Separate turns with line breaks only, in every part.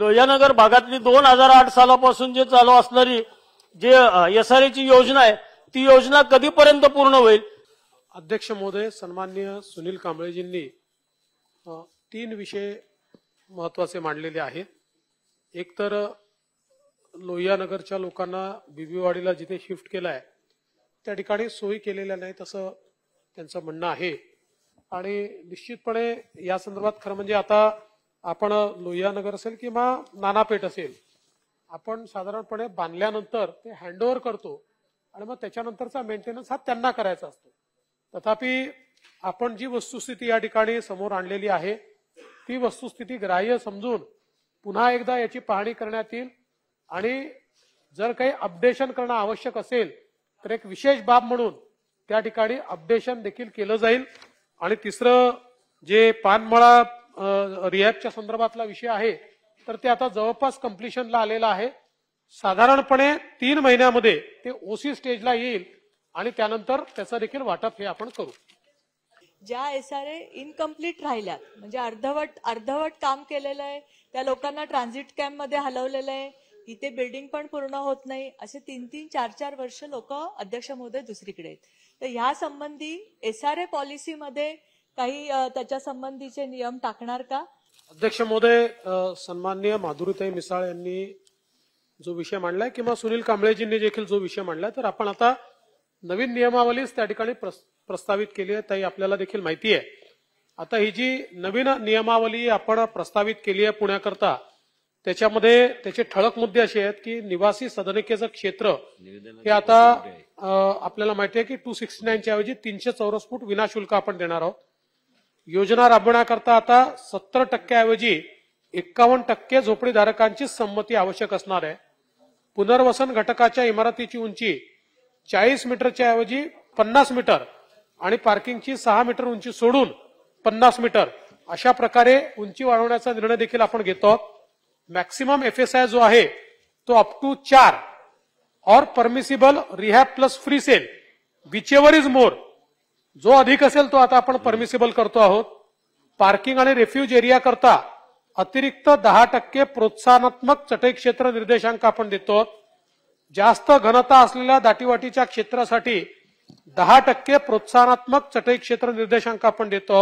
लोहियानगर भागातली दोन हजार आठ सालापासून जे चालू असणारी जे एस आर एची योजना आहे ती योजना कधीपर्यंत पूर्ण होईल अध्यक्ष महोदय सन्मान्य सुनील कांबळेजींनी तीन विषय महत्वाचे मांडलेले आहेत एक तर लोहियानगरच्या लोकांना बिबीवाडीला जिथे शिफ्ट केलाय आहे त्या ठिकाणी सोयी केलेल्या नाहीत असं त्यांचं म्हणणं आहे आणि निश्चितपणे या संदर्भात खरं म्हणजे आता आपण लोहियानगर असेल किंवा नानापेठ असेल आपण साधारणपणे बांधल्यानंतर ते हँडओव्हर करतो आणि मग त्याच्यानंतरचा मेंटेनन्स हा त्यांना करायचा असतो तथापि आपण जी वस्तुस्थिती या ठिकाणी समोर आणलेली आहे ती वस्तुस्थिती ग्राह्य समजून पुन्हा एकदा याची पाहणी करण्यात येईल आणि जर काही अपडेशन करणं आवश्यक असेल तर एक विशेष बाब म्हणून त्या ठिकाणी अपडेशन देखील केलं जाईल आणि तिसरं जे पानमळा रिॲक्टच्या संदर्भातला विषय आहे तर ते आता जवळपास कम्प्लिशनला आलेलं आहे साधारणपणे तीन महिन्यामध्ये ते ओसी स्टेजला येईल आणि त्यानंतर त्याचं देखील वाटप हे आपण करू ज्या एस आर ए इनकम्प्लीट राहिल्यात म्हणजे अर्धवट अर्धवट काम केलेलं आहे त्या लोकांना ट्रान्झिट कॅम्प मध्ये हलवलेलं आहे इथे बिल्डिंग पण पूर्ण होत नाही असे तीन तीन चार चार वर्ष लोक अध्यक्ष महोदय दुसरीकडे आहेत तर ह्या संबंधी एस आर ए पॉलिसीमध्ये काही त्याच्या संबंधीचे नियम टाकणार का अध्यक्ष महोदय सन्माननीय माधुरीताई मिसाळ यांनी जो विषय मांडलाय किंवा सुनील कांबळेजींनी देखील जो विषय मांडलाय तर आपण आता नवीन नियमावलीच त्या ठिकाणी प्रस्तावित केली आहे ताई आपल्याला देखील माहिती आहे आता ही जी नवीन नियमावली आपण प्रस्तावित केली आहे पुण्याकरता त्याच्यामध्ये त्याचे ठळक मुद्दे असे आहेत की निवासी सदनिकेचं क्षेत्र हे आता आपल्याला माहिती आहे की टू सिक्स्टी नाईनच्या ऐवजी तीनशे चौरस फूट विनाशुल्क आपण देणार आहोत योजना राबवण्याकरता आता सत्तर टक्क्याऐवजी एक्कावन्न टक्के झोपडीधारकांची संमती आवश्यक असणार आहे पुनर्वसन घटकाच्या इमारतीची उंची चाळीस मीटरच्या ऐवजी पन्नास मीटर आणि पार्किंगची सहा मीटर उंची सोडून पन्नास मीटर अशा प्रकारे उंची वाढवण्याचा निर्णय देखील आपण घेतो मॅक्सिमम एफ एस आय जो आहे तो अप टू चार और परमिसिबल रिहॅप plus free sale whichever is more जो अधिक असेल तो आता आपण परमिसिबल करतो आहोत पार्किंग आणि रेफ्यूज एरिया करता अतिरिक्त दहा टक्के प्रोत्साहनात्मक चटई क्षेत्र निर्देशांक आपण देतो जास्त घनता असलेल्या दाटीवाटीच्या क्षेत्रासाठी दहा टक्के प्रोत्साहनात्मक चटई क्षेत्र निर्देशांक आपण देतो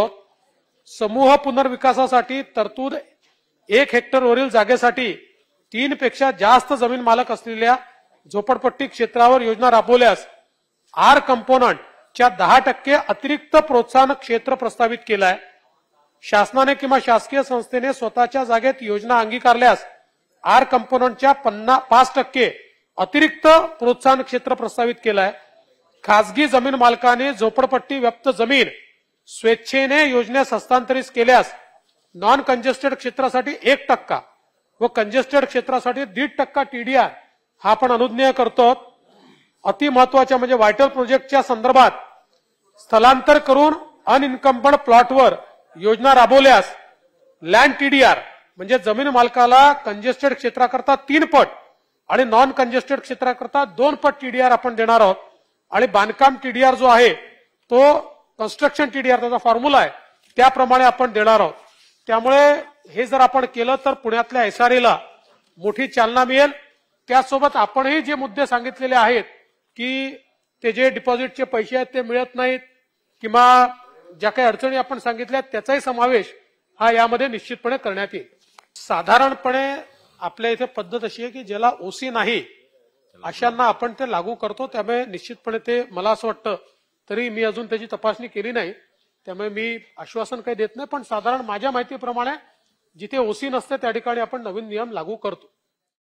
समूह पुनर्विकासासाठी तरतूद एक हेक्टरवरील जागेसाठी तीन पेक्षा जास्त जमीन मालक असलेल्या झोपडपट्टी क्षेत्रावर योजना राबवल्यास आर कंपोनंट च्या दहा टक्के अतिरिक्त प्रोत्साहन क्षेत्र प्रस्तावित केलाय शासनाने किंवा शासकीय संस्थेने स्वतःच्या जागेत योजना अंगीकारल्यास आर कंपोनंटच्या पन्ना पाच टक्के अतिरिक्त प्रोत्साहन क्षेत्र प्रस्तावित केलं खासगी जमीन मालकाने झोपडपट्टी व्याप्त जमीन स्वेच्छेने योजनेस हस्तांतरित केल्यास नॉन कंजेस्टेड क्षेत्रासाठी एक टक्का व कंजेस्टेड क्षेत्रासाठी दीड टक्का टीडीआर हा आपण अनुज्ञेय करतो अतिमहत्वाच्या म्हणजे व्हायटल प्रोजेक्टच्या संदर्भात स्थलांतर करून अनइन्कम्बड प्लॉटवर योजना राबवल्यास लँड टीडीआर म्हणजे जमीन मालकाला कंजेस्टेड क्षेत्राकरता तीन पट आणि नॉन कंजेस्टेड क्षेत्राकरता दोन पट टीडीआर आपण देणार आहोत आणि बांधकाम टीडीआर जो आहे तो कन्स्ट्रक्शन टीडीआर त्याचा फॉर्म्युला आहे त्याप्रमाणे आपण देणार आहोत त्यामुळे हे जर आपण केलं तर पुण्यातल्या एसआरएला मोठी चालना मिळेल त्यासोबत आपणही जे मुद्दे सांगितलेले आहेत की ते जे डिपॉझिटचे पैसे आहेत ते मिळत नाहीत किंवा ज्या काही अडचणी आपण सांगितल्या त्याचाही समावेश हा यामध्ये निश्चितपणे करण्यात येईल साधारणपणे आपल्या इथे पद्धत अशी आहे की ज्याला ओसी नाही अशांना आपण ते लागू करतो त्यामुळे निश्चितपणे ते मला असं वाटतं तरी मी अजून त्याची तपासणी केली नाही त्यामुळे मी आश्वासन काही देत नाही पण साधारण माझ्या माहितीप्रमाणे जिथे ओसी नसते त्या ठिकाणी आपण नवीन नियम लागू करतो